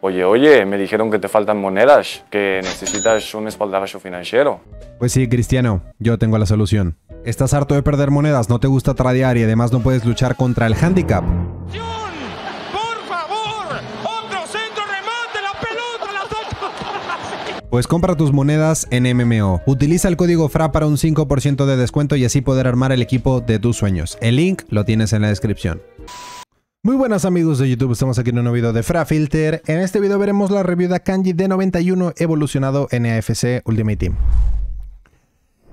Oye, oye, me dijeron que te faltan monedas, que necesitas un espaldarazo financiero. Pues sí, Cristiano, yo tengo la solución. Estás harto de perder monedas, no te gusta tradear y además no puedes luchar contra el handicap. ¡Por favor! Otro la pelota Pues compra tus monedas en MMO. Utiliza el código FRA para un 5% de descuento y así poder armar el equipo de tus sueños. El link lo tienes en la descripción. Muy buenas amigos de YouTube, estamos aquí en un nuevo video de Filter. En este video veremos la review de Kanji D91 evolucionado en AFC e Ultimate Team.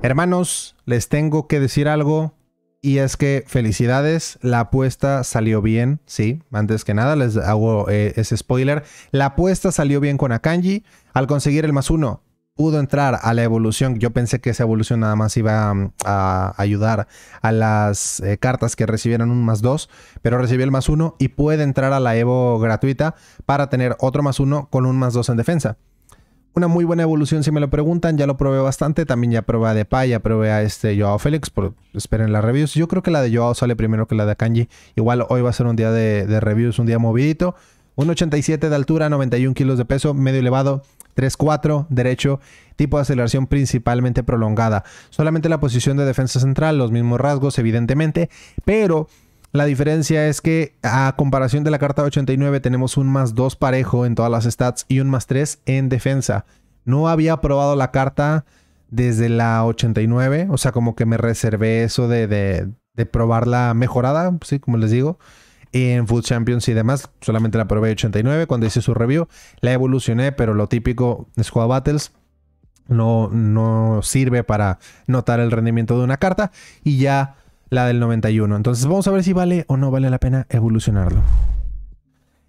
Hermanos, les tengo que decir algo y es que felicidades, la apuesta salió bien, sí, antes que nada les hago eh, ese spoiler, la apuesta salió bien con Akanji al conseguir el más uno, pudo entrar a la evolución. Yo pensé que esa evolución nada más iba mm, a, ayudar a las eh, cartas que recibieran un más dos. pero recibió el más uno y puede entrar a la Evo gratuita para tener otro más uno con un más dos en defensa. Una muy buena evolución, si me lo preguntan. Ya lo probé bastante. También ya probé a Depay, ya probé a este Joao Félix. esperen las reviews. Yo creo que la de Joao sale primero que la de Kanji. Igual hoy va a ser un día de, de reviews, un día movidito. 87 de altura, 91 kilos de peso, medio elevado, 3-4, derecho, tipo de aceleración principalmente prolongada. Solamente la posición de defensa central, los mismos rasgos, evidentemente, pero la diferencia es que a comparación de la carta 89 tenemos un más 2 parejo en todas las stats y un más 3 en defensa. No había probado la carta desde la 89, o sea, como que me reservé eso de, de probarla mejorada, sí, como les digo en Food Champions y demás. Solamente la probé 89 cuando hice su review. La evolucioné, pero lo típico Squad Battles no, no sirve para notar el rendimiento de una carta. Y ya la del 91. Entonces vamos a ver si vale o no vale la pena evolucionarlo.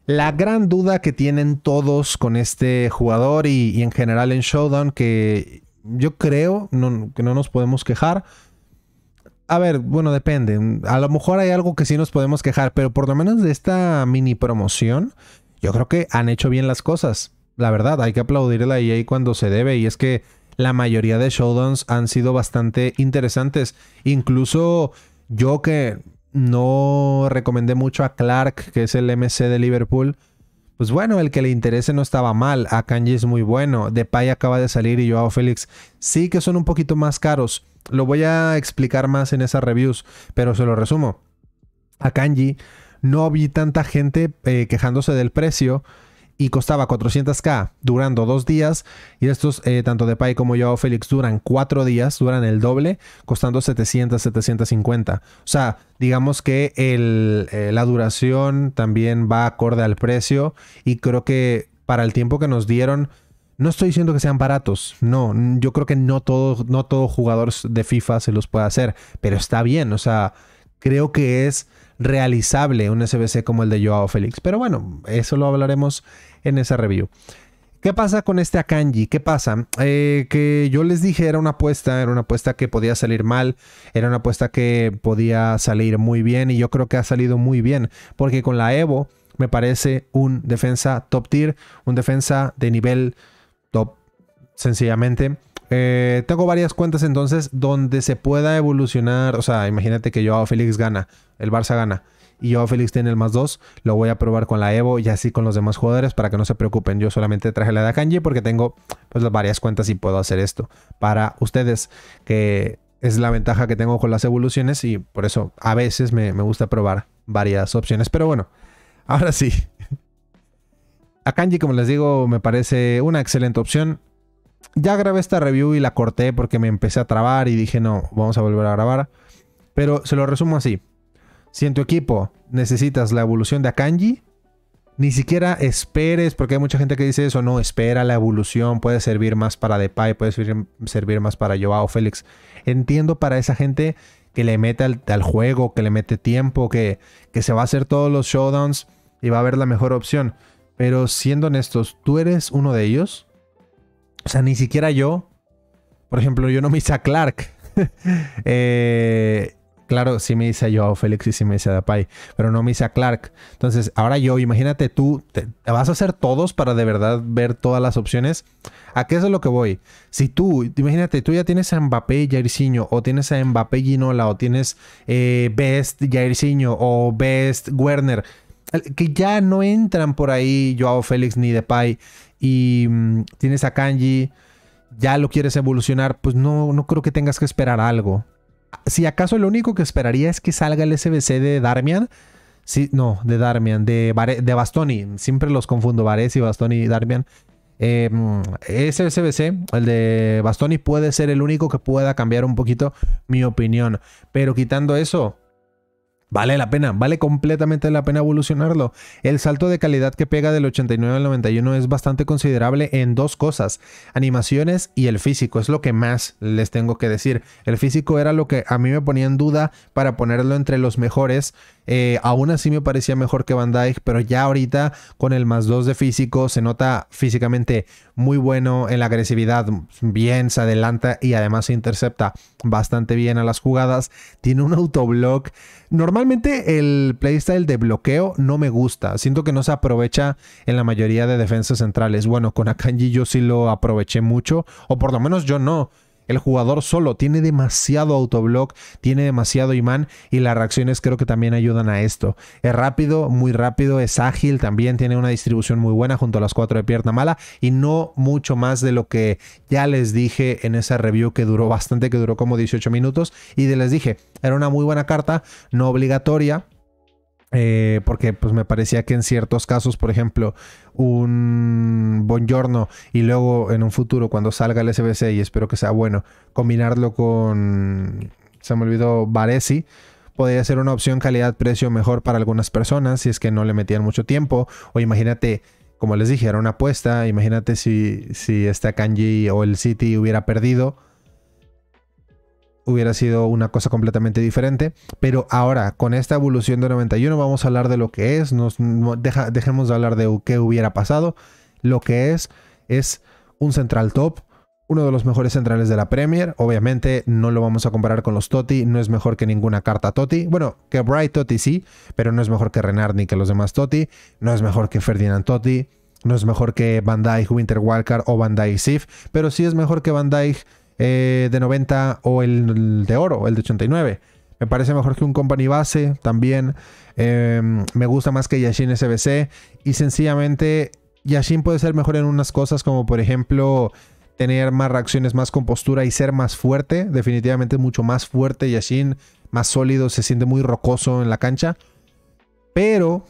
La gran duda que tienen todos con este jugador y, en general en Showdown, que yo creo que no nos podemos quejar, a ver, bueno, depende. A lo mejor hay algo que sí nos podemos quejar, pero por lo menos de esta mini promoción, yo creo que han hecho bien las cosas. La verdad, hay que aplaudir a EA cuando se debe. Y es que la mayoría de showdowns han sido bastante interesantes. Incluso yo que no recomendé mucho a Clark, que es el MC de Liverpool. Pues bueno, el que le interese no estaba mal. A Kanji es muy bueno. Depay acaba de salir y Joao Félix sí que son un poquito más caros lo voy a explicar más en esas reviews, pero se lo resumo. A Kanji no vi tanta gente eh, quejándose del precio y costaba 400k durando dos días. Y estos, eh, tanto tanto Pai como yo, Félix, duran cuatro días, duran el doble, costando 700, 750. O sea, digamos que el, eh, la duración también va acorde al precio y creo que para el tiempo que nos dieron no estoy diciendo que sean baratos, no, yo creo que no todo, no de FIFA se los puede hacer, pero está bien, o sea, creo que es realizable un SBC como el de Joao Félix. Pero bueno, eso lo hablaremos en esa review. ¿Qué pasa con este Akanji? ¿Qué pasa? Eh, que yo les dije era una apuesta, era una apuesta que podía salir mal, era una apuesta que podía salir muy bien y yo creo que ha salido muy bien, porque con la Evo me parece un defensa top tier, un defensa de nivel top, sencillamente. Eh, tengo varias cuentas entonces donde se pueda evolucionar. O sea, imagínate que yo a Félix gana, el Barça gana. Y a Félix tiene el más 2. Lo voy a probar con la Evo y así con los demás jugadores para que no se preocupen. Yo solamente traje la de Akanji porque tengo pues, varias cuentas y puedo hacer esto. Para ustedes, que es la ventaja que tengo con las evoluciones y por eso a veces me, me gusta probar varias opciones. Pero bueno, ahora sí, a como les digo, me parece una excelente opción. Ya grabé esta review y la corté porque me empecé a trabar y dije, no, vamos a volver a grabar. Pero se lo resumo así. Si en tu equipo necesitas la evolución de Akanji, ni siquiera esperes, porque hay mucha gente que dice eso, no, espera la evolución, puede servir más para Depay, puede servir, más para Joao Félix. Entiendo para esa gente que le mete al, juego, que le mete tiempo, que, que se va a hacer todos los showdowns y va a haber la mejor opción. Pero siendo honestos, ¿tú eres uno de ellos? O sea, ni siquiera yo. Por ejemplo, yo no me hice a Clark. Eh, claro, sí me hice a Joao Félix y sí me hice a Dapai. pero no me hice a Clark. Entonces, ahora yo, imagínate tú, te, vas a hacer todos para de verdad ver todas las opciones. ¿A qué es a lo que voy? Si tú, imagínate, tú ya tienes a Mbappé y Jairzinho, o tienes a Mbappé y Ginola, o tienes eh, Best Jairzinho, o Best Werner que ya no entran por ahí Joao Félix ni Depay y mm, tienes a Kanji, ya lo quieres evolucionar, pues no, no creo que tengas que esperar algo. Si acaso lo único que esperaría es que salga el SBC de Darmian, sí, no, de Darmian, de, de Bastoni, siempre los confundo, Vares y Bastoni y Darmian. Em, ese SBC, el de Bastoni, puede ser el único que pueda cambiar un poquito mi opinión. Pero quitando eso, Vale la pena, vale completamente la pena evolucionarlo. El salto de calidad que pega del 89 al 91 es bastante considerable en dos cosas, animaciones y el físico, es lo que más les tengo que decir. El físico era lo que a mí me ponía en duda para ponerlo entre los mejores, eh, aún así me parecía mejor que Van Dyke, pero ya ahorita con el más 2 de físico se nota físicamente muy bueno en la agresividad, bien se adelanta y además se intercepta bastante bien a las jugadas. Tiene un autoblock normal Normalmente el playstyle de bloqueo no me gusta. Siento que no se aprovecha en la mayoría de defensas centrales. Bueno, con Akanji yo sí lo aproveché mucho, o por lo menos yo no. El jugador solo tiene demasiado autoblock, tiene demasiado imán y las reacciones creo que también ayudan a esto. Es rápido, muy rápido, es ágil, también tiene una distribución muy buena junto a las cuatro de pierna mala y no mucho más de lo que ya les dije en esa review que duró bastante, que duró como 18 minutos y les dije, era una muy buena carta, no obligatoria, eh, porque pues me parecía que en ciertos casos, por ejemplo, un Bongiorno y luego en un futuro cuando salga el SBC y espero que sea bueno, combinarlo con, se me olvidó, Varesi podría ser una opción calidad-precio mejor para algunas personas si es que no le metían mucho tiempo o imagínate como les dije, era una apuesta. Imagínate si, si esta Kanji o el City hubiera perdido hubiera sido una cosa completamente diferente. Pero ahora, con esta evolución de 91, vamos a hablar de lo que es. Nos, dejemos de hablar de qué hubiera pasado. Lo que es es un central top, uno de los mejores centrales de la Premier. Obviamente no lo vamos a comparar con los Totti, no es mejor que ninguna carta Totti. Bueno, que Bright Totti sí, pero no es mejor que Renard ni que los demás Totti, no es mejor que Ferdinand Totti, no es mejor que Van Dijk Winter Walker o Van Dijk Sif, pero sí es mejor que Van Dijk eh, de 90 o el, de oro, el de 89. Me parece mejor que un company base también. Em, me gusta más que Yashin SBC. Y sencillamente, Yashin puede ser mejor en unas cosas como por ejemplo tener más reacciones, más compostura y ser más fuerte. Definitivamente mucho más fuerte Yashin, más sólido, se siente muy rocoso en la cancha. Pero,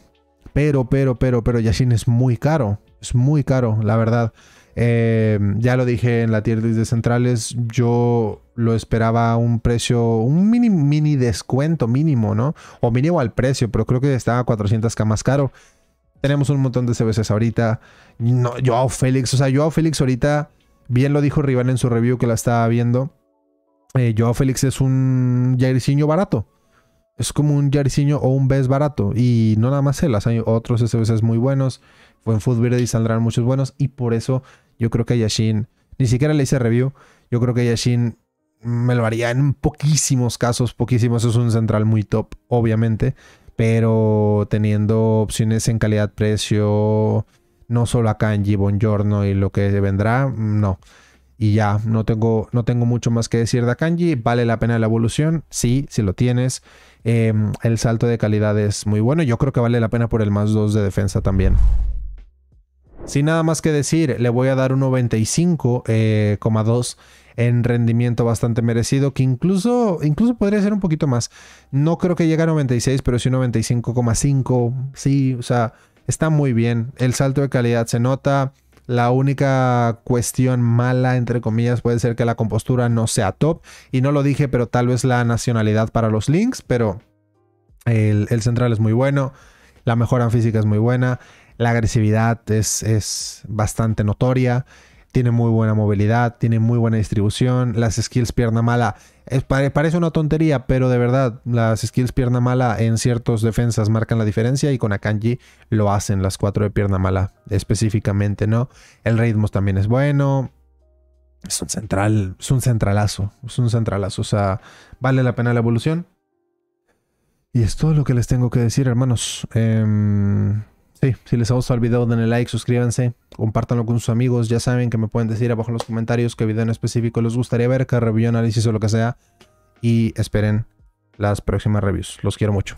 pero, pero, pero, pero Yashin es muy caro. Es muy caro, la verdad. Em, ya lo dije en la tier de centrales, yo lo esperaba un precio, un mini, mini descuento mínimo, ¿no? O mínimo al precio, pero creo que estaba 400k más caro. Tenemos un montón de CBCs ahorita. No, Joao Félix, o sea, Joao Félix ahorita, bien lo dijo Rival en su review que la estaba viendo. yo eh, Joao Félix es un Yarisinho barato. Es como un Yarisinho o un Bes barato. Y no nada más él, hay otros SBCs muy buenos. Fue en Food y saldrán muchos buenos. Y por eso yo creo que Yashin, ni siquiera le hice review, yo creo que Yashin me lo haría en poquísimos casos, poquísimos, es un central muy top, obviamente, pero teniendo opciones en calidad-precio, no solo a Kanji, y lo que vendrá, no. Y ya, no tengo, no tengo mucho más que decir de Akanji. ¿Vale la pena la evolución? Sí, si lo tienes. Em, el salto de calidad es muy bueno. Yo creo que vale la pena por el más 2 de defensa también. Sin nada más que decir, le voy a dar un 95,2 eh, en rendimiento bastante merecido, que incluso, incluso podría ser un poquito más. No creo que llegue a 96, pero sí 95,5. Sí, o sea, está muy bien. El salto de calidad se nota. La única cuestión mala, entre comillas, puede ser que la compostura no sea top. Y no lo dije, pero tal vez la nacionalidad para los links, pero el, el central es muy bueno. La mejora en física es muy buena. La agresividad es, es bastante notoria. Tiene muy buena movilidad, tiene muy buena distribución. Las skills pierna mala. Es, parece una tontería, pero de verdad, las skills pierna mala en ciertos defensas marcan la diferencia y con Akanji lo hacen las cuatro de pierna mala específicamente, ¿no? El ritmo también es bueno. Es un central, es un centralazo, es un centralazo. O sea, vale la pena la evolución. Y es todo lo que les tengo que decir, hermanos. Eh, Sí, si les ha gustado el video denle like, suscríbanse, compártanlo con sus amigos, ya saben que me pueden decir abajo en los comentarios qué video en específico les gustaría ver, qué review, análisis o lo que sea, y esperen las próximas reviews. Los quiero mucho.